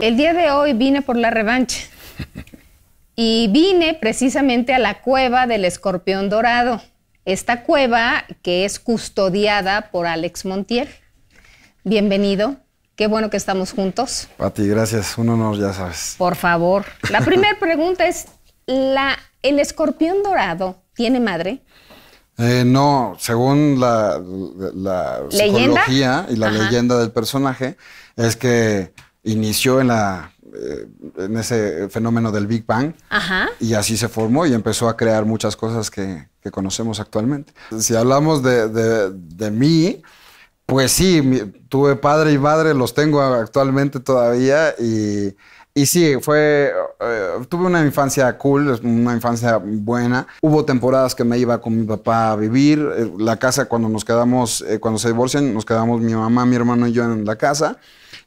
El día de hoy vine por la revancha. Y vine precisamente a la cueva del escorpión dorado. Esta cueva que es custodiada por Alex Montiel. Bienvenido. Qué bueno que estamos juntos. Pati, gracias. Uno honor, ya sabes. Por favor. La primera pregunta es, ¿la, ¿el escorpión dorado tiene madre? Eh, no, según la, psicología y la leyenda del personaje, es que inició en la eh, en ese fenómeno del Big Bang y así se formó y empezó a crear muchas cosas que, conocemos actualmente. Si hablamos de, mí, pues sí, tuve padre y madre, los tengo actualmente todavía y, y sí, fue, eh, tuve una infancia cool, una infancia buena. Hubo temporadas que me iba con mi papá a vivir. Eh, la casa cuando nos quedamos, cuando se divorcian, nos quedamos mi mamá, mi hermano y yo en la casa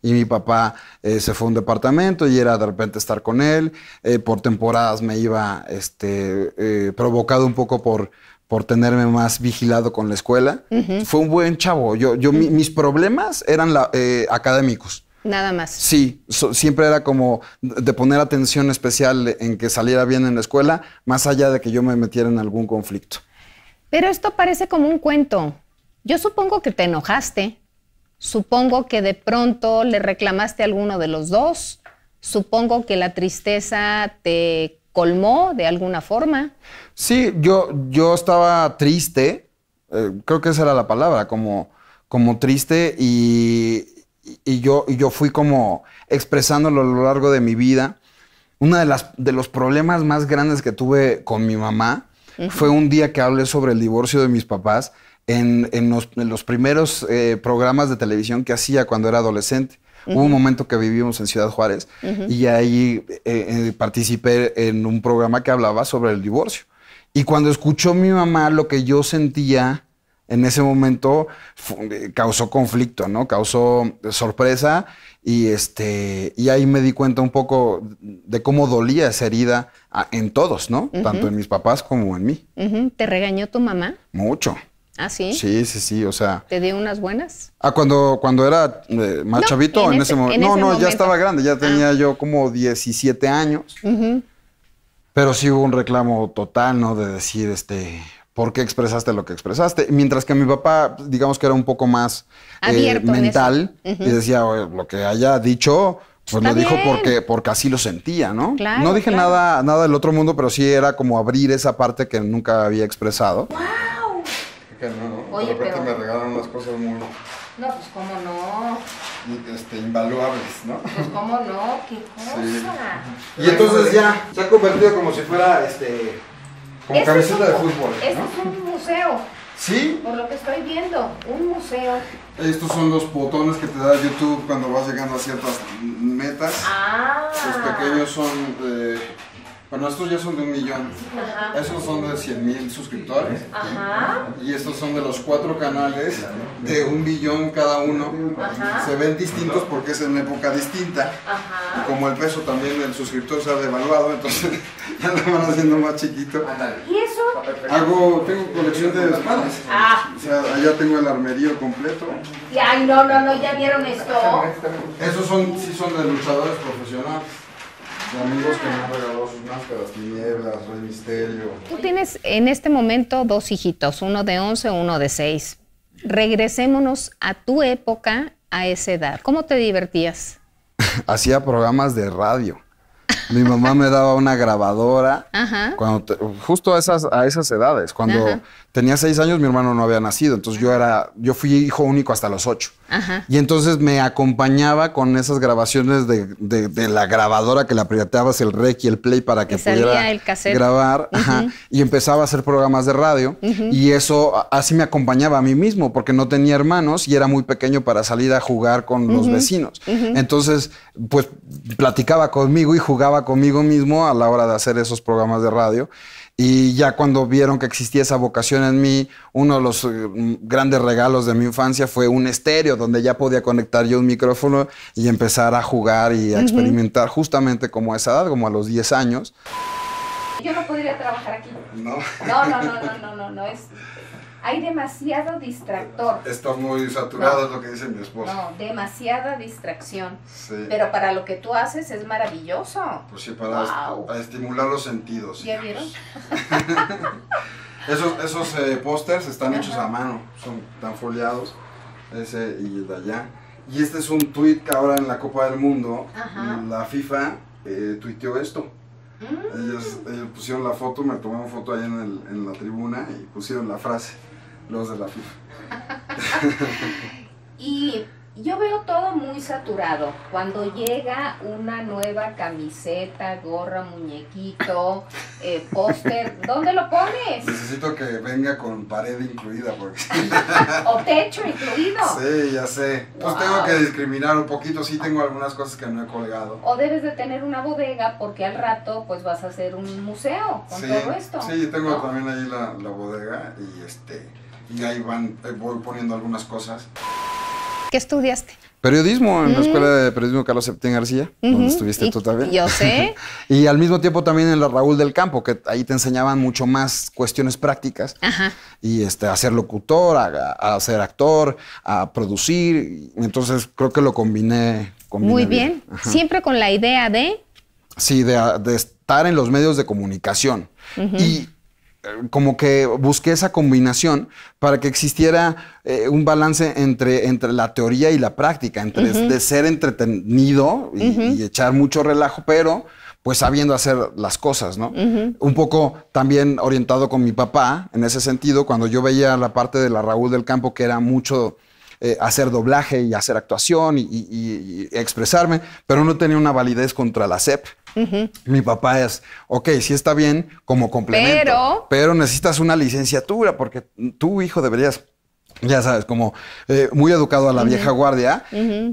y mi papá eh, se fue a un departamento y era de repente estar con él. Eh, por temporadas me iba este, eh, provocado un poco por, por tenerme más vigilado con la escuela. Fue un buen chavo. Yo, mis problemas eran académicos. Nada más. Sí, siempre era como de poner atención especial en que saliera bien en la escuela, más allá de que yo me metiera en algún conflicto. Pero esto parece como un cuento. Yo supongo que te enojaste, Supongo que de pronto le reclamaste a alguno de los dos. Supongo que la tristeza te colmó de alguna forma. Sí, yo, yo estaba triste, eh, creo que esa era la palabra, como, como triste y, yo, yo fui como expresándolo a lo largo de mi vida. Uno de, de los problemas más grandes que tuve con mi mamá fue un día que hablé sobre el divorcio de mis papás en, en, los, primeros eh, programas de televisión que hacía cuando era adolescente. Hubo un momento que vivimos en Ciudad Juárez y ahí eh, eh, participé en un programa que hablaba sobre el divorcio. Y cuando escuchó mi mamá lo que yo sentía en ese momento, causó conflicto, ¿no? Causó sorpresa y, este, y ahí me di cuenta un poco de cómo dolía esa herida ah, en todos, ¿no? Tanto en mis papás como en mí. ¿Te regañó tu mamá? Mucho. ¿Ah, sí? Sí, sí, sí, o sea. ¿Te dio unas buenas? Ah, cuando, cuando era eh, más chavito, en, ese, momento. No, no, ya estaba grande, ya ah. tenía yo como 17 años. Pero sí hubo un reclamo total, ¿no? De decir, este, ¿por qué expresaste lo que expresaste? Mientras que mi papá, digamos que era un poco más eh, mental y decía, lo que haya dicho, pues lo dijo porque, porque así lo sentía, ¿no? Claro, no dije nada, nada del otro mundo, pero sí era como abrir esa parte que nunca había expresado no, de repente me regalaron unas cosas muy... No, pues cómo no. Este, invaluables, ¿no? Pues cómo no, qué cosa. Y entonces ya se ha convertido como si fuera, este, como cabecita de fútbol. Este es un museo. ¿Sí? Por lo que estoy viendo, un museo. Estos son los botones que te da YouTube cuando vas llegando a ciertas metas. Ah. Los pequeños son... de... Eh, bueno, estos ya son de un millón. Esos son de 100 mil suscriptores. Y estos son de los cuatro canales de un millón cada uno. Se ven distintos porque es en época distinta. Como el peso también del suscriptor se ha devaluado, entonces ya lo van haciendo más chiquito. ¿Y eso? Hago, tengo colección de espadas. Ah. O sea, allá tengo el armerío completo. Ay, no, no, no, ya vieron esto. Esos son, sí son de luchadores profesionales amigos que me sus máscaras, Tú tienes en este momento dos hijitos, uno de 11, uno de 6. Regresémonos a tu época, a esa edad. ¿Cómo te divertías? Hacía programas de radio. Mi mamá me daba una grabadora Ajá. cuando justo a esas, a esas edades, cuando Tenía seis años, mi hermano no había nacido, entonces yo era, yo fui hijo único hasta los ocho. Y entonces me acompañaba con esas grabaciones de, la grabadora que la apretabas el rec y el play para que pudiera grabar. Ajá. Y empezaba a hacer programas de radio y eso así me acompañaba a mí mismo porque no tenía hermanos y era muy pequeño para salir a jugar con los vecinos. Entonces, pues platicaba conmigo y jugaba conmigo mismo a la hora de hacer esos programas de radio. Y ya cuando vieron que existía esa vocación en mí, uno de los eh, grandes regalos de mi infancia fue un estéreo donde ya podía conectar yo un micrófono y empezar a jugar y a experimentar justamente como a esa edad, como a los 10 años. Yo no podría trabajar aquí. No, no, no, no, no, no, no es hay demasiado distractor. Está muy saturado, es lo que dice mi esposa. No, demasiada distracción. Pero para lo que tú haces es maravilloso. Pues sí, para, estimular los sentidos. ¿Ya vieron? esos esos eh, pósters están hechos a mano, son tan foliados, ese y de allá. Y este es un tweet que ahora en la Copa del Mundo, la FIFA eh, tuiteó esto. Mm. Ellos, pusieron la foto, me tomé foto ahí en, en la tribuna y pusieron la frase los de la FIFA. y yo veo todo muy saturado. Cuando llega una nueva camiseta, gorra, muñequito, eh, póster, ¿dónde lo pones? Necesito que venga con pared incluida. Porque... o techo incluido. Sí, ya sé. Pues tengo que discriminar un poquito. Sí tengo algunas cosas que no he colgado. O debes de tener una bodega porque al rato pues vas a hacer un museo con todo esto. Sí, tengo también ahí la, la bodega y este y ahí van, eh, voy poniendo algunas cosas. ¿Qué estudiaste? Periodismo en la mm. Escuela de Periodismo Carlos Septién García, donde estuviste tú también. Yo sé. y al mismo tiempo también en la Raúl del Campo, que ahí te enseñaban mucho más cuestiones prácticas. Ajá. Y este, a ser locutor, a, ser actor, a producir. Entonces creo que lo combiné. combiné Muy bien. Siempre con la idea de. Sí, de, estar en los medios de comunicación como que busqué esa combinación para que existiera eh, un balance entre, entre la teoría y la práctica, entre de ser entretenido y, echar mucho relajo, pero pues sabiendo hacer las cosas, ¿no? Un poco también orientado con mi papá, en ese sentido, cuando yo veía la parte de la Raúl del Campo, que era mucho eh, hacer doblaje y hacer actuación y, y, expresarme, pero no tenía una validez contra la CEP. Mi papá es, ok, sí está bien como complemento, pero, necesitas una licenciatura porque tu hijo deberías ya sabes, como eh, muy educado a la vieja guardia.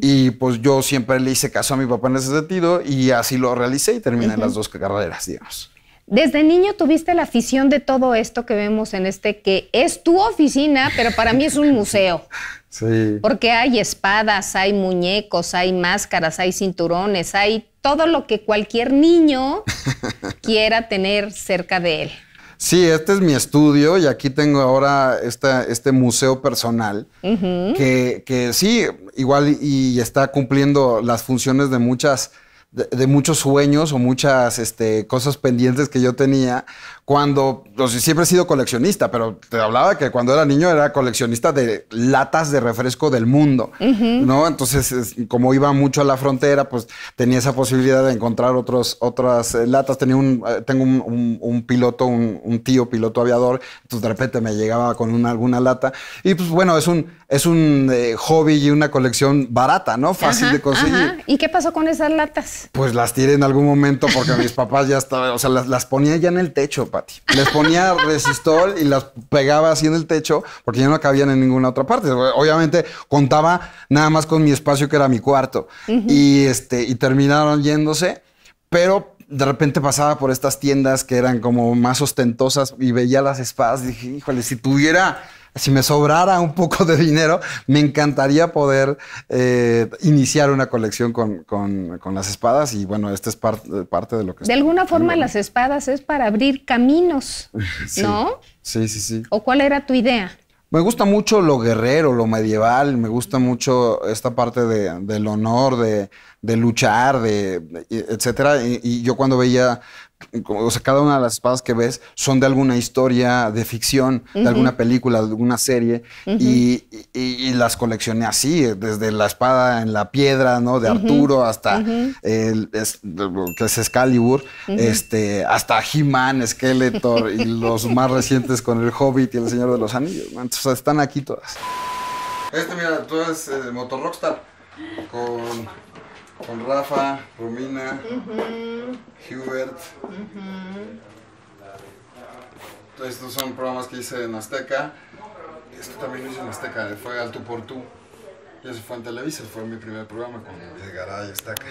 Y pues yo siempre le hice caso a mi papá en ese sentido y así lo realicé y terminé las dos carreras, digamos. Desde niño tuviste la afición de todo esto que vemos en este, que es tu oficina, pero para mí es un museo. sí. Porque hay espadas, hay muñecos, hay máscaras, hay cinturones, hay todo lo que cualquier niño quiera tener cerca de él. Sí, este es mi estudio y aquí tengo ahora este museo personal que, sí, igual y está cumpliendo las funciones de muchas... muchos sueños o muchas este, cosas pendientes que yo tenía, cuando, siempre he sido coleccionista, pero te hablaba que cuando era niño era coleccionista de latas de refresco del mundo, ¿no? Entonces, como iba mucho a la frontera, pues tenía esa posibilidad de encontrar otros, otras eh, latas. Tenía un, eh, tengo un, piloto, un, tío piloto aviador, entonces de repente me llegaba con una, alguna lata. Y pues bueno, es un, es un eh, hobby y una colección barata, ¿no? Fácil de conseguir. ¿Y qué pasó con esas latas? Pues las tiré en algún momento porque mis papás ya estaban, o sea, las, las ponía ya en el techo. Les ponía resistol y las pegaba así en el techo porque ya no cabían en ninguna otra parte. Obviamente contaba nada más con mi espacio que era mi cuarto. Y este, y terminaron yéndose, pero de repente pasaba por estas tiendas que eran como más ostentosas y veía las espadas y dije, híjole, si tuviera si me sobrara un poco de dinero, me encantaría poder eh, iniciar una colección con, las espadas y bueno, esta es parte, de lo que... De alguna forma las espadas es para abrir caminos, ¿no? Sí, sí, sí. ¿O cuál era tu idea? Me gusta mucho lo guerrero, lo medieval, me gusta mucho esta parte del honor, de, luchar, de, etcétera. y, yo cuando veía o sea, cada una de las espadas que ves son de alguna historia de ficción, de alguna película, de alguna serie, y, las coleccioné así, desde la espada en la piedra, ¿no? De Arturo hasta que es Excalibur, este, hasta He-Man, Skeletor y los más recientes con el Hobbit y el Señor de los Anillos. O sea, están aquí todas. Este, mira, tú eres de eh, Motor Rockstar con con Rafa, Romina, Hubert. Estos son programas que hice en Azteca. Esto también lo hice en Azteca, fue al por tú. Y eso fue en Televisa, fue mi primer programa con Garay Azteca.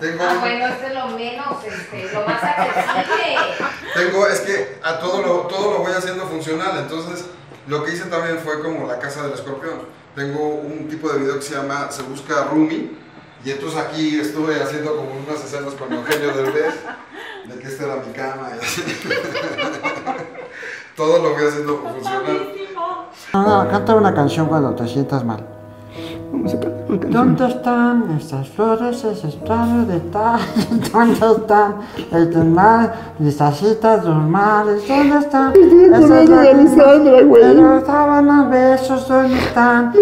Tengo... Ah, bueno, es de lo menos, este, lo más accesible. Tengo, es que a todo todo lo voy haciendo funcional, entonces lo que hice también fue como la casa del escorpión tengo un tipo de video que se llama Se Busca Rumi. Y entonces aquí estuve haciendo como unas escenas con Eugenio Derbez, de que esta era mi cama y así. Todo lo voy haciendo funcionar. Ah, canta una canción cuando te sientas mal. ¿Dónde están nuestras flores, esos de tal? ¿Dónde están el tumbar, citas normales? ¿Dónde están? Esas de Alessandra, güey. sábanas, besos, ¿dónde están?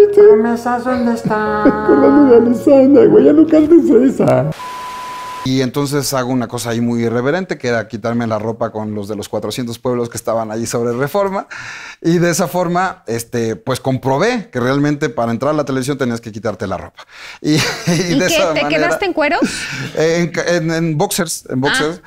mesas? ¿dónde están? ¿Dónde de güey, ya y entonces hago una cosa ahí muy irreverente, que era quitarme la ropa con los de los 400 pueblos que estaban allí sobre reforma. Y de esa forma, este, pues comprobé que realmente para entrar a la televisión tenías que quitarte la ropa. ¿Y, y, qué, te quedaste en cueros? En, boxers, en ah, boxers,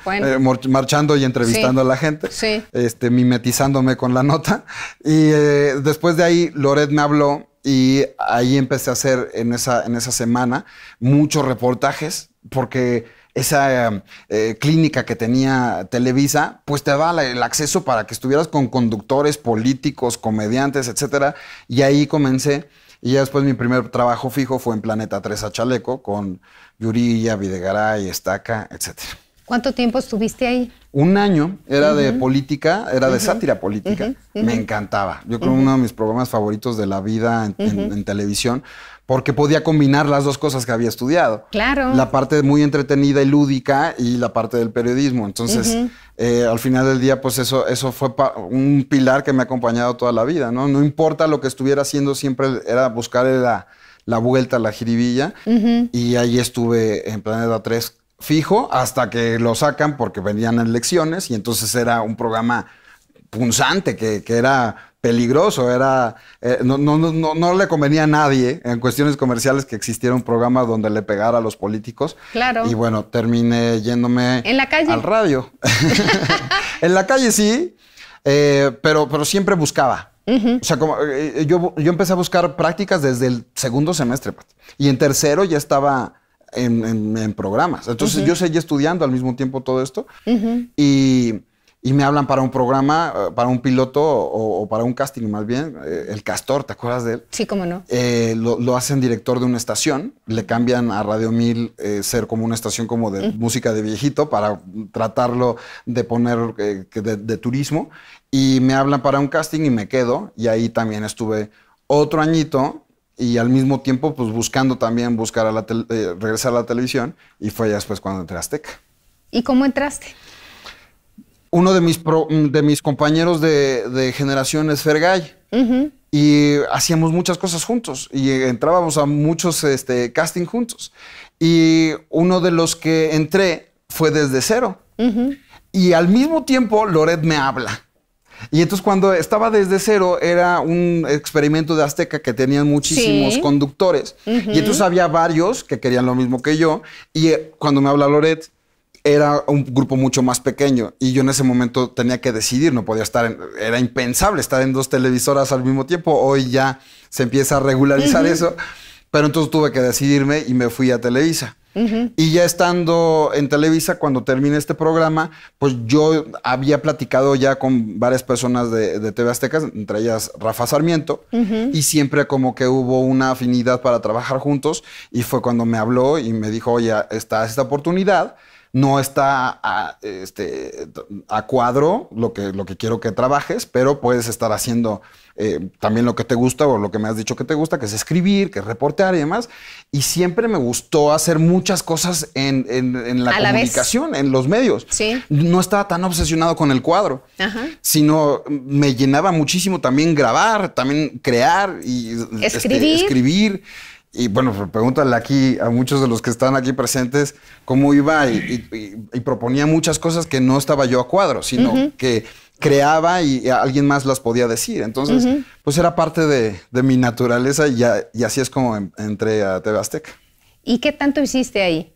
eh, marchando y entrevistando a la gente, sí. este, mimetizándome con la nota. Y eh, después de ahí, Loret me habló. Y ahí empecé a hacer en esa, en esa semana muchos reportajes, porque esa eh, clínica que tenía Televisa, pues te daba el acceso para que estuvieras con conductores, políticos, comediantes, etcétera. Y ahí comencé. Y ya después mi primer trabajo fijo fue en Planeta 3 a Chaleco con Yurilla, Videgaray, Estaca, etcétera. ¿Cuánto tiempo estuviste ahí? Un año, era de política, era de sátira política. Me encantaba. Yo creo que uno de mis programas favoritos de la vida en, televisión, porque podía combinar las dos cosas que había estudiado. Claro. La parte muy entretenida y lúdica y la parte del periodismo. Entonces, eh, al final del día, pues eso, eso fue un pilar que me ha acompañado toda la vida, ¿no? No importa lo que estuviera haciendo, siempre era buscar la, vuelta a la jiribilla. Y ahí estuve en Planeta 3 fijo hasta que lo sacan porque venían elecciones y entonces era un programa punzante que, era peligroso, era eh, no, le convenía a nadie en cuestiones comerciales que existiera un programa donde le pegara a los políticos. Claro. Y bueno, terminé yéndome al radio. en la calle sí, eh, pero, pero siempre buscaba. O sea, como, eh, yo, empecé a buscar prácticas desde el segundo semestre, pues. y en tercero ya estaba en, programas. Entonces yo seguía estudiando al mismo tiempo todo esto y, me hablan para un programa, eh, para un piloto o, para un casting más bien, eh, El Castor, ¿te acuerdas de él? Sí, cómo no. Eh, lo, hacen director de una estación, le cambian a Radio 1000 ser como una estación como de música de viejito para tratarlo de poner de turismo y me hablan para un casting y me quedo y ahí también estuve otro añito y al mismo tiempo pues buscando también buscar a la eh, regresar a la televisión y fue ya después cuando entré a Azteca. ¿Y cómo entraste? Uno de mis, de mis compañeros de, generación es Fergay. Y hacíamos muchas cosas juntos y entrábamos a muchos este, casting juntos. Y uno de los que entré fue desde cero. Y al mismo tiempo Loret me habla y entonces cuando estaba desde cero era un experimento de Azteca que tenían muchísimos conductores. Y entonces había varios que querían lo mismo que yo. Y eh, cuando me habla Loret, era un grupo mucho más pequeño. Y yo en ese momento tenía que decidir, no podía estar, en, era impensable estar en dos televisoras al mismo tiempo. Hoy ya se empieza a regularizar eso. Pero entonces tuve que decidirme y me fui a Televisa. Y ya estando en Televisa, cuando terminé este programa, pues yo había platicado ya con varias personas de, TV Aztecas, entre ellas Rafa Sarmiento, y siempre como que hubo una afinidad para trabajar juntos. Y fue cuando me habló y me dijo, oye, está esta oportunidad no está este, a, cuadro lo que, lo que quiero que trabajes, pero puedes estar haciendo eh, también lo que te gusta o lo que me has dicho que te gusta, que es escribir, que es reportear y demás. Y siempre me gustó hacer muchas cosas en, la comunicación, en los medios. No estaba tan obsesionado con el cuadro, sino me llenaba muchísimo también grabar, también crear y este, escribir y bueno, pregúntale aquí a muchos de los que están aquí presentes cómo iba y, proponía muchas cosas que no estaba yo a cuadro, sino que creaba y alguien más las podía decir. Entonces, pues era parte de, mi naturaleza y, así es como entré a TV Azteca. ¿Y qué tanto hiciste ahí?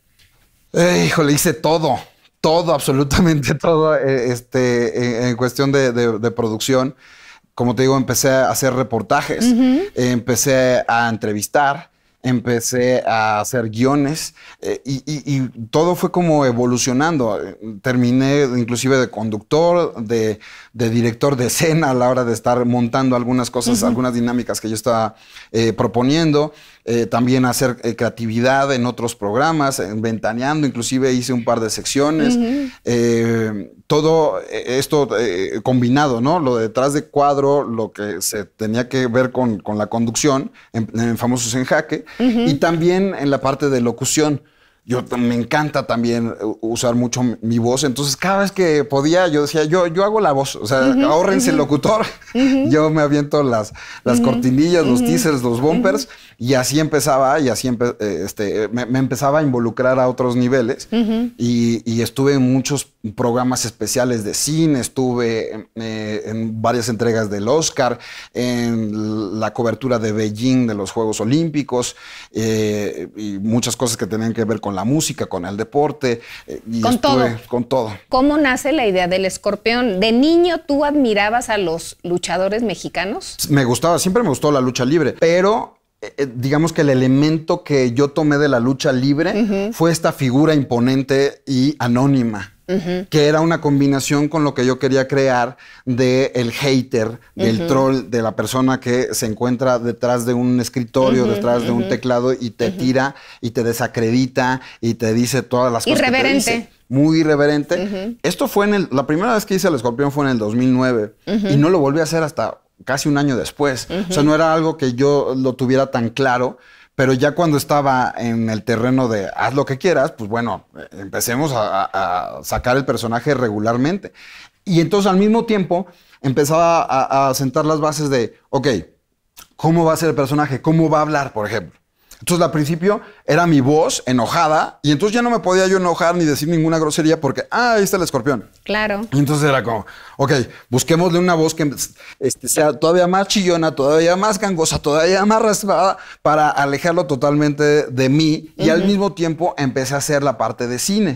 Eh, híjole, hice todo, todo, absolutamente todo, eh, este, en, cuestión de, producción como te digo, empecé a hacer reportajes, empecé a entrevistar, empecé a hacer guiones eh, y, todo fue como evolucionando. Terminé inclusive de conductor, de, director de escena a la hora de estar montando algunas cosas, algunas dinámicas que yo estaba eh, proponiendo. Eh, también hacer eh, creatividad en otros programas, Ventaneando, inclusive hice un par de secciones. Eh, todo esto combinado, ¿no? Lo detrás de cuadro, lo que se tenía que ver con, con la conducción, en, Famosos en Jaque, y también en la parte de locución yo me encanta también usar mucho mi voz. Entonces, cada vez que podía, yo decía, yo, yo hago la voz. O sea, ahorrense el locutor. yo me aviento las, las cortinillas, los teasers, los bumpers. Y así empezaba, y así eh, este, me, empezaba a involucrar a otros niveles. Y, estuve en muchos programas especiales de cine, estuve eh, en varias entregas del Oscar, en la cobertura de Beijing de los Juegos Olímpicos, eh, y muchas cosas que tenían que ver con la la música, con el deporte. Eh, con todo. Con todo. ¿Cómo nace la idea del escorpión? ¿De niño tú admirabas a los luchadores mexicanos? Me gustaba, siempre me gustó la lucha libre, pero eh, eh, digamos que el elemento que yo tomé de la lucha libre fue esta figura imponente y anónima que era una combinación con lo que yo quería crear del el hater, del troll, de la persona que se encuentra detrás de un escritorio, detrás de un teclado y te tira y te desacredita y te dice todas las cosas. Irreverente. muy irreverente. Esto fue en el. La primera vez que hice el escorpión fue en el 2009 y no lo volví a hacer hasta casi un año después. O sea, no era algo que yo lo tuviera tan claro. Pero ya cuando estaba en el terreno de haz lo que quieras, pues bueno, empecemos a, sacar el personaje regularmente. Y entonces al mismo tiempo empezaba a sentar las bases de, ok, ¿cómo va a ser el personaje? ¿Cómo va a hablar, por ejemplo? Entonces, al principio era mi voz enojada y entonces ya no me podía yo enojar ni decir ninguna grosería porque, ah, ahí está el escorpión. Claro. Y entonces era como, ok, busquemosle una voz que este, sea todavía más chillona, todavía más gangosa, todavía más raspada para alejarlo totalmente de mí y al mismo tiempo empecé a hacer la parte de cine.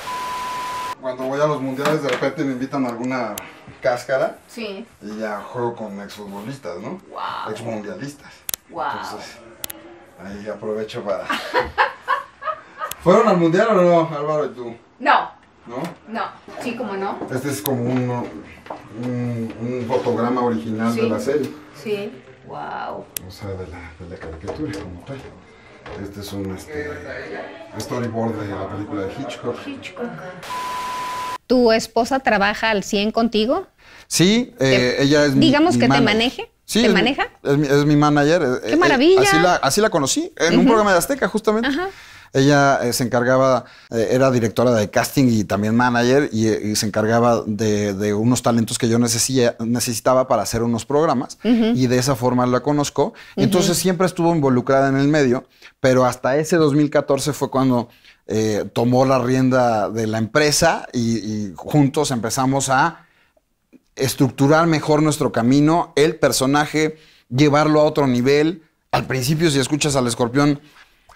Cuando voy a los mundiales de repente me invitan a alguna cáscara. Sí. Y ya juego con exfutbolistas, ¿no? Wow. Exmundialistas. Wow. Entonces, Ahí aprovecho para. ¿Fueron al mundial o no, Álvaro y tú? No. ¿No? No. Sí, como no. Este es como un, un, fotograma original de la serie. Sí. Wow. O sea, de la, de la caricatura como tal. Este es un este, storyboard de la película de Hitchcock. Hitchcock. ¿Tu esposa trabaja al 100 contigo? Sí, eh, ella es Digamos que te maneje. Sí, ¿Te maneja? es, mi, manager. Eh, ¡Qué eh, maravilla! Así la, conocí, en un programa de Azteca, justamente. Ella eh, se encargaba, era directora de casting y también manager, y, se encargaba de, unos talentos que yo necesitaba para hacer unos programas, y de esa forma la conozco. Entonces siempre estuvo involucrada en el medio, pero hasta ese 2014 fue cuando tomó la rienda de la empresa y juntos empezamos a estructurar mejor nuestro camino, el personaje, llevarlo a otro nivel. Al principio, si escuchas al escorpión,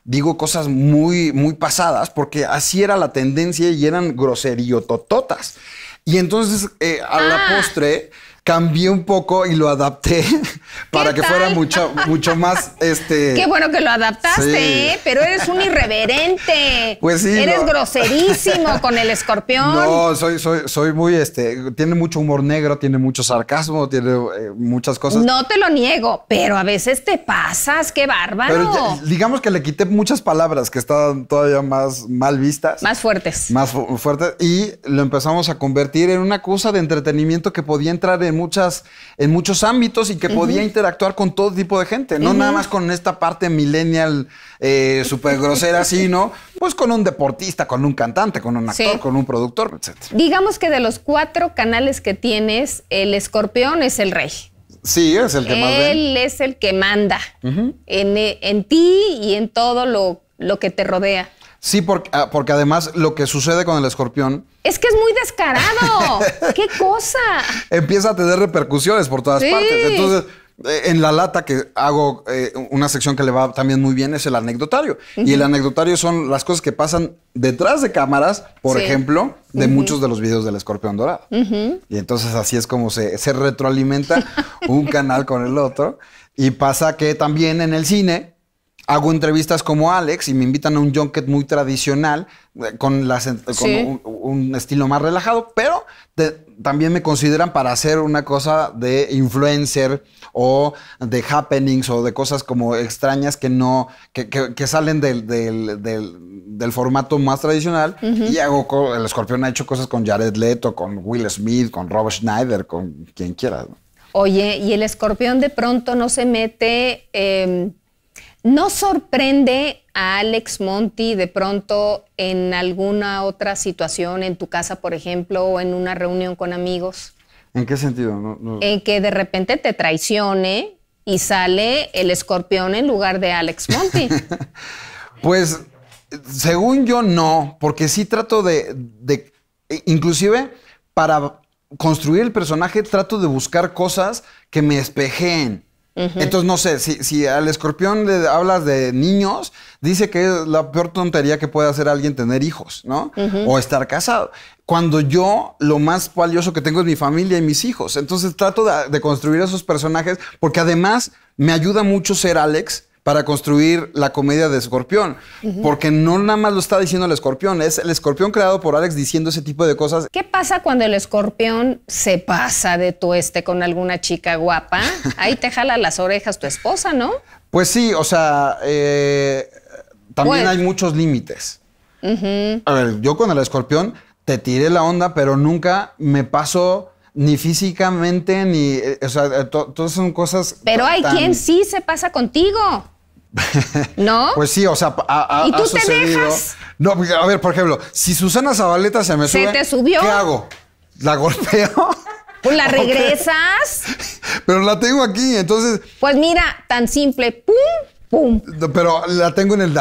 digo cosas muy, muy pasadas, porque así era la tendencia y eran tototas Y entonces, eh, a la ah. postre, cambié un poco y lo adapté para que fuera mucho, mucho más este. Qué bueno que lo adaptaste, ¿eh? pero eres un irreverente. Pues sí. Eres groserísimo con el escorpión. No, soy, soy, soy muy este. Tiene mucho humor negro, tiene mucho sarcasmo, tiene eh, muchas cosas. No te lo niego, pero a veces te pasas, qué bárbaro. digamos que le quité muchas palabras que estaban todavía más mal vistas. Más fuertes. Más fuertes. Y lo empezamos a convertir en una cosa de entretenimiento que podía entrar en muchas, en muchos ámbitos y que podía interactuar con todo tipo de gente, no nada más con esta parte millennial eh, súper grosera, sino pues con un deportista, con un cantante, con un actor, con un productor, etc. Digamos que de los cuatro canales que tienes, el escorpión es el rey. Sí, es el que Él es el que manda en, ti y en todo lo, lo que te rodea. Sí, ah, porque, además lo que sucede con el escorpión... Es que es muy descarado. ¡Qué cosa! Empieza a tener repercusiones por todas partes. Entonces, eh, en la lata que hago eh, una sección que le va también muy bien es el anecdotario. Y el anecdotario son las cosas que pasan detrás de cámaras, por ejemplo, de muchos de los videos del escorpión dorado. Y entonces así es como se retroalimenta un canal con el otro. Y pasa que también en el cine hago entrevistas como Alex y me invitan a un junket muy tradicional, eh, con, las, eh, un, estilo más relajado, pero también me consideran para hacer una cosa de influencer o de happenings o de cosas como extrañas que no, que, salen del, formato más tradicional. Y hago, el escorpión ha hecho cosas con Jared Leto, con Will Smith, con Rob Schneider, con quien quiera. Oye, y el escorpión de pronto no se mete... Em, ¿No sorprende a Alex Monti de pronto en alguna otra situación, en tu casa, por ejemplo, o en una reunión con amigos? ¿En qué sentido? No, En que de repente te traicione y sale el escorpión en lugar de Alex Monti. pues, según yo, no, porque sí trato de, de e inclusive para construir el personaje, trato de buscar cosas que me espejeen entonces, no sé, si, al escorpión le hablas de niños, dice que es la peor tontería que puede hacer alguien tener hijos, ¿no? O estar casado. Cuando yo lo más valioso que tengo es mi familia y mis hijos. Entonces trato de construir esos personajes porque además me ayuda mucho ser Alex para construir la comedia de Escorpión. Porque no nada más lo está diciendo el escorpión, es el escorpión creado por Alex diciendo ese tipo de cosas. ¿Qué pasa cuando el escorpión se pasa de este con alguna chica guapa? Ahí te jala las orejas tu esposa, ¿no? Pues sí, o sea, eh, también pues. hay muchos límites. A ver, yo con el escorpión te tiré la onda, pero nunca me paso ni físicamente, ni. Eh, o sea, eh, todas son cosas. Pero hay quien sí se pasa contigo. ¿No? pues sí, o sea, ha, ¿Y tú Te dejas? No, pues, a ver, por ejemplo, si Susana Zabaleta se me sube, ¿Se te subió? ¿qué hago? ¿La golpeo? ¿Pues ¿O la regresas. Pero la tengo aquí, entonces. Pues mira, tan simple, pum, pum. Pero la tengo en el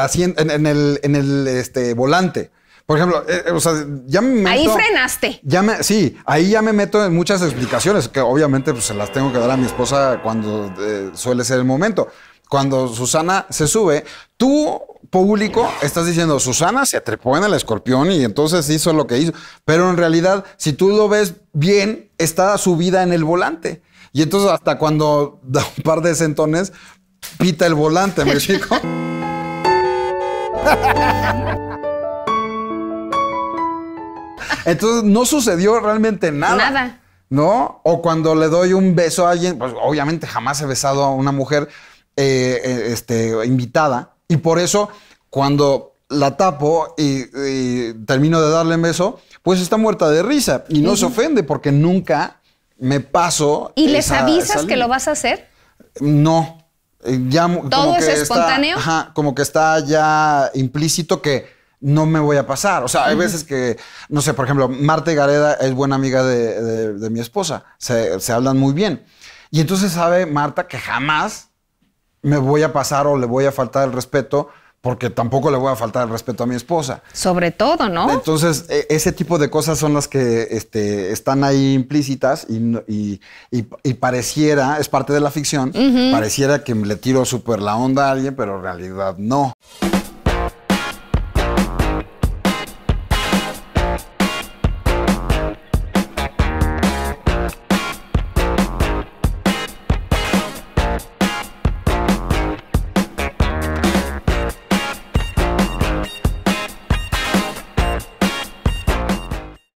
en, el, este, volante. Por ejemplo, eh, eh, o sea, ya me meto, Ahí frenaste. Ya sí, ahí ya me meto en muchas explicaciones que obviamente pues, se las tengo que dar a mi esposa cuando eh, suele ser el momento cuando Susana se sube, tú, público, estás diciendo, Susana se atrepó en el escorpión y entonces hizo lo que hizo. Pero en realidad, si tú lo ves bien, está subida en el volante. Y entonces hasta cuando da un par de sentones, pita el volante, me chico. Entonces no sucedió realmente nada. Nada. ¿No? O cuando le doy un beso a alguien, pues obviamente jamás he besado a una mujer, eh, eh, este, invitada. Y por eso, cuando la tapo y, termino de darle un beso, pues está muerta de risa y no se ofende porque nunca me paso. ¿Y les avisas que lo vas a hacer? No. Eh, ¿Todo como es que espontáneo? Está, ajá, como que está ya implícito que no me voy a pasar. O sea, hay veces que, no sé, por ejemplo, y Gareda es buena amiga de, mi esposa. Se, se hablan muy bien. Y entonces sabe Marta que jamás me voy a pasar o le voy a faltar el respeto porque tampoco le voy a faltar el respeto a mi esposa. Sobre todo, ¿no? Entonces, e, ese tipo de cosas son las que este, están ahí implícitas y, y, pareciera, es parte de la ficción, pareciera que le tiro súper la onda a alguien, pero en realidad no.